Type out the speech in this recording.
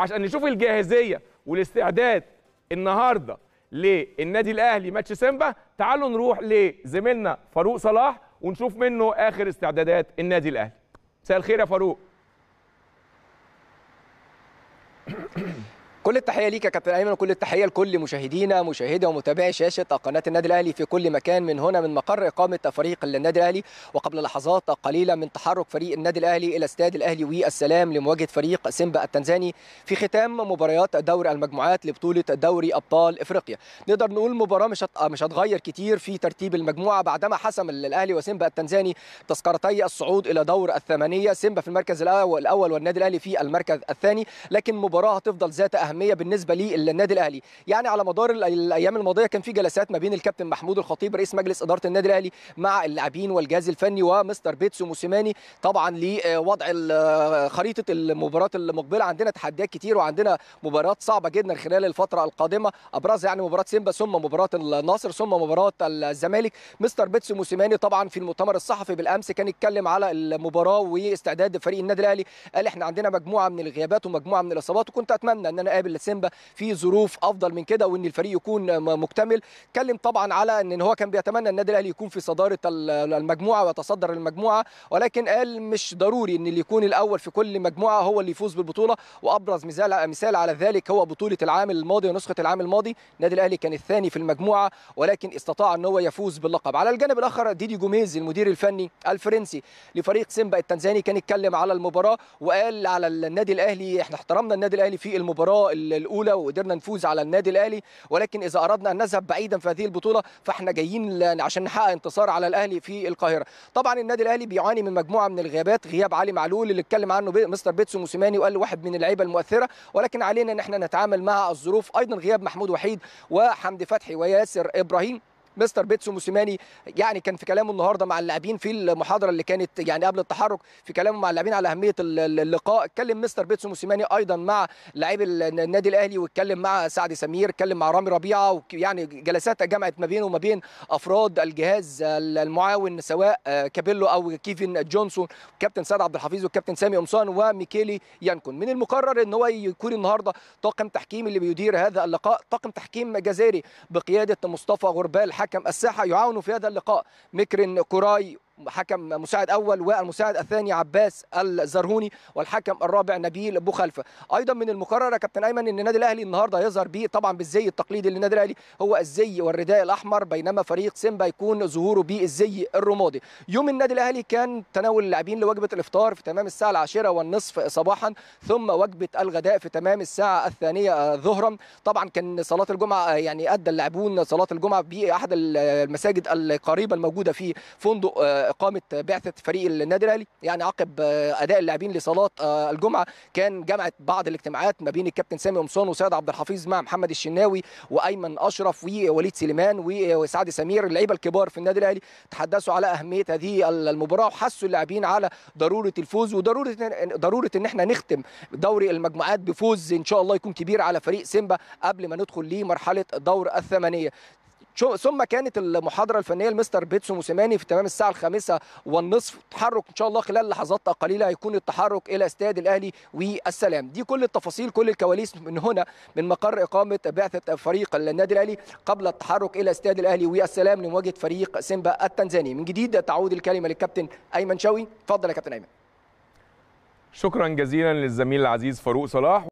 عشان نشوف الجاهزيه والاستعداد النهارده للنادي الاهلي ماتش سيمبا تعالوا نروح لزميلنا فاروق صلاح ونشوف منه اخر استعدادات النادي الاهلي مساء الخير يا فاروق كل التحيه ليك يا كابتن ايمن وكل التحيه لكل مشاهدينا مشاهدي ومتابعي شاشه قناه النادي الاهلي في كل مكان من هنا من مقر اقامه فريق النادي الاهلي وقبل لحظات قليله من تحرك فريق النادي الاهلي الى استاد الاهلي والسلام لمواجهه فريق سيمبا التنزاني في ختام مباريات دوري المجموعات لبطوله دوري ابطال افريقيا نقدر نقول مباراه مش مش هتغير كتير في ترتيب المجموعه بعدما حسم الاهلي وسيمبا التنزاني تذكرتي الصعود الى دور الثمانيه سيمبا في المركز الاول والنادي الاهلي في المركز الثاني لكن مباراه هتفضل ذات اهميه بالنسبه للنادي الاهلي يعني على مدار الايام الماضيه كان في جلسات ما بين الكابتن محمود الخطيب رئيس مجلس اداره النادي الاهلي مع اللاعبين والجهاز الفني ومستر بيتسو موسيماني طبعا لوضع خريطه المباراه المقبله عندنا تحديات كتير وعندنا مباريات صعبه جدا خلال الفتره القادمه ابرزها يعني مباراه سيمبا ثم مباراه النصر ثم مباراه الزمالك مستر بيتسو موسيماني طبعا في المؤتمر الصحفي بالامس كان اتكلم على المباراه واستعداد فريق النادي الاهلي قال احنا عندنا مجموعه من الغيابات ومجموعه من الاصابات وكنت اتمنى ان انا لاعب السيمبا في ظروف افضل من كده وان الفريق يكون مكتمل اتكلم طبعا على ان هو كان بيتمنى النادي الاهلي يكون في صداره المجموعه ويتصدر المجموعه ولكن قال مش ضروري ان اللي يكون الاول في كل مجموعه هو اللي يفوز بالبطوله وابرز مثال مثال على ذلك هو بطوله العام الماضي ونسخه العام الماضي النادي الاهلي كان الثاني في المجموعه ولكن استطاع ان هو يفوز باللقب على الجانب الاخر ديدي جوميز المدير الفني الفرنسي لفريق سيمبا التنزاني كان اتكلم على المباراه وقال على النادي الاهلي احنا احترمنا النادي الاهلي في المباراه الاولى وقدرنا نفوز على النادي الاهلي ولكن اذا اردنا ان نذهب بعيدا في هذه البطوله فاحنا جايين عشان نحقق انتصار على الاهلي في القاهره طبعا النادي الاهلي بيعاني من مجموعه من الغيابات غياب علي معلول اللي اتكلم عنه مستر بيتسو موسيماني وقال واحد من اللعيبه المؤثره ولكن علينا ان احنا نتعامل مع الظروف ايضا غياب محمود وحيد وحمدي فتحي وياسر ابراهيم مستر بيتسو موسيماني يعني كان في كلامه النهارده مع اللاعبين في المحاضره اللي كانت يعني قبل التحرك في كلامه مع اللاعبين على اهميه اللقاء اتكلم مستر بيتسو موسيماني ايضا مع لاعبي النادي الاهلي واتكلم مع سعد سمير اتكلم مع رامي ربيعه يعني جلسات جمعت ما بينه وما بين افراد الجهاز المعاون سواء كابيلو او كيفن جونسون كابتن سعد عبد الحفيظ والكابتن سامي قمصان وميكيلي يانكون من المقرر ان هو يكون النهارده طاقم تحكيم اللي بيدير هذا اللقاء طاقم تحكيم جزائري بقياده مصطفى غربال حكم الساحة يعاون في هذا اللقاء مكرن كوراي حكم مساعد اول والمساعد الثاني عباس الزرهوني والحكم الرابع نبيل بوخلفه ايضا من المقرر يا كابتن ايمن ان النادي الاهلي النهارده هيظهر بيه طبعا بالزي التقليدي للنادي الاهلي هو الزي والرداء الاحمر بينما فريق سيمبا يكون ظهوره بالزي الرمادي يوم النادي الاهلي كان تناول اللاعبين لوجبه الافطار في تمام الساعه العاشرة والنصف صباحا ثم وجبه الغداء في تمام الساعه الثانيه ظهرا طبعا كان صلاه الجمعه يعني ادى اللاعبون صلاه الجمعه باحد المساجد القريبه الموجوده في فندق اقامه بعثه فريق النادي الاهلي يعني عقب آه، اداء اللاعبين لصلاه الجمعه كان جمعت بعض الاجتماعات ما بين الكابتن سامي قمصان وسيد عبد الحفيظ مع محمد الشناوي وايمن اشرف ووليد سليمان آه، وسعد سمير اللعيبه الكبار في النادي الاهلي تحدثوا على اهميه هذه المباراه وحثوا اللاعبين على ضروره الفوز وضروره ضروره ان احنا نختم دوري المجموعات بفوز ان شاء الله يكون كبير على فريق سيمبا قبل ما ندخل لمرحله دور الثمانيه ثم كانت المحاضره الفنيه لمستر بيتسو موسيماني في تمام الساعه الخامسة والنصف تحرك ان شاء الله خلال لحظات قليله هيكون التحرك الى استاد الاهلي والسلام دي كل التفاصيل كل الكواليس من هنا من مقر اقامه بعثه فريق النادي الاهلي قبل التحرك الى استاد الاهلي والسلام لمواجهه فريق سيمبا التنزاني من جديد تعود الكلمه للكابتن ايمن شوي اتفضل يا كابتن ايمن شكرا جزيلا للزميل العزيز فاروق صلاح